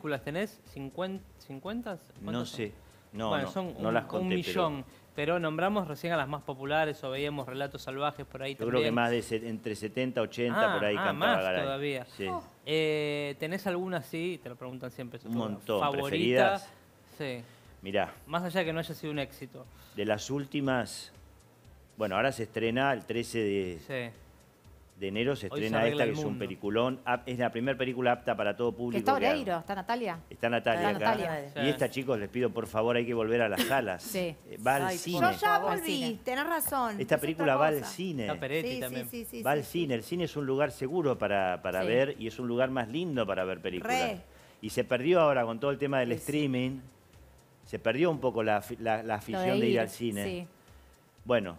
películas tenés? ¿50? 50 no sé. No, son un, las conté, un millón. Pero... nombramos recién a las más populares o veíamos relatos salvajes por ahí. Yo creo que más de entre 70, 80 ah, por ahí ah, más todavía. Oh. Eh, ¿Tenés alguna Sí, Te lo preguntan siempre. Un montón. ¿Favoritas? Sí. Mirá. Más allá de que no haya sido un éxito. De las últimas. Bueno, ahora se estrena el 13 de, sí de enero se estrena esta, que es un peliculón. Ah, es la primera película apta para todo público. está Oreiro, está Natalia. Está Natalia, acá. Y esta, chicos, les pido por favor, hay que volver a las salas. sí. Eh, va al cine. Yo ya volví, tenés razón. Esta película va al cine. va al cine. El cine es un lugar seguro para, para ver y es un lugar más lindo para ver películas. Y se perdió ahora con todo el tema del streaming. Se perdió un poco la, afición de ir. al cine. Bueno,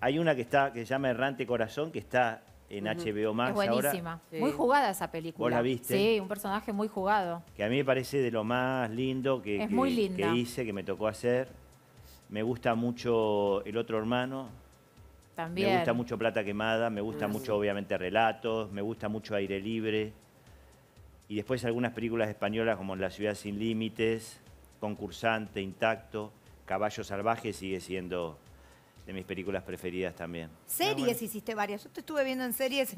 hay una que está que se llama Errante Corazón, que está en HBO Max. Es buenísima. Muy jugada esa película. ¿Vos la viste? Sí, un personaje muy jugado. Que a mí me parece de lo más lindo que, hice, que me tocó hacer. Me gusta mucho El otro hermano. También. Me gusta mucho Plata Quemada, me gusta mm. mucho, obviamente, Relatos, me gusta mucho Aire Libre. Y después algunas películas españolas como La Ciudad Sin Límites, Concursante, Intacto, Caballo Salvaje sigue siendo de mis películas preferidas también. Series ah, hiciste varias. Yo te estuve viendo en series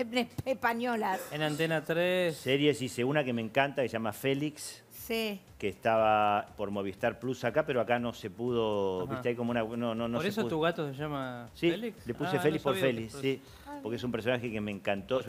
españolas. En Antena 3. Series hice una que me encanta, que se llama Félix. Sí. Que estaba por Movistar Plus acá, pero acá no se pudo. ¿Viste? Hay como una. No, no, no por eso tu gato se llama sí, Le puse ah, Félix por Félix, sí. Porque es un personaje que me encantó.